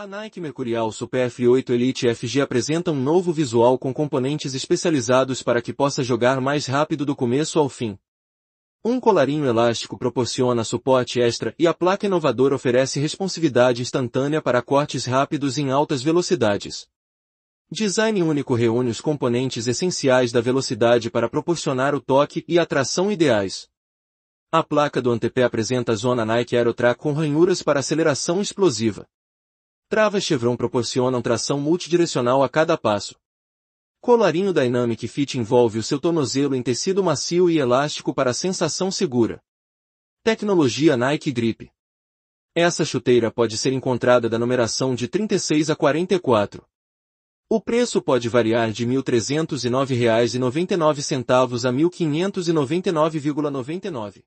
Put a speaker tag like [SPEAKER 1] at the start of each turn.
[SPEAKER 1] A Nike Mercurial Super F8 Elite FG apresenta um novo visual com componentes especializados para que possa jogar mais rápido do começo ao fim. Um colarinho elástico proporciona suporte extra e a placa inovadora oferece responsividade instantânea para cortes rápidos em altas velocidades. Design único reúne os componentes essenciais da velocidade para proporcionar o toque e a tração ideais. A placa do antepé apresenta a zona Nike Aerotrack com ranhuras para aceleração explosiva. Trava chevron proporcionam tração multidirecional a cada passo. Colarinho Dynamic Fit envolve o seu tornozelo em tecido macio e elástico para sensação segura. Tecnologia Nike Grip. Essa chuteira pode ser encontrada da numeração de 36 a 44. O preço pode variar de R$ 1.309,99 a R$ 1.599,99.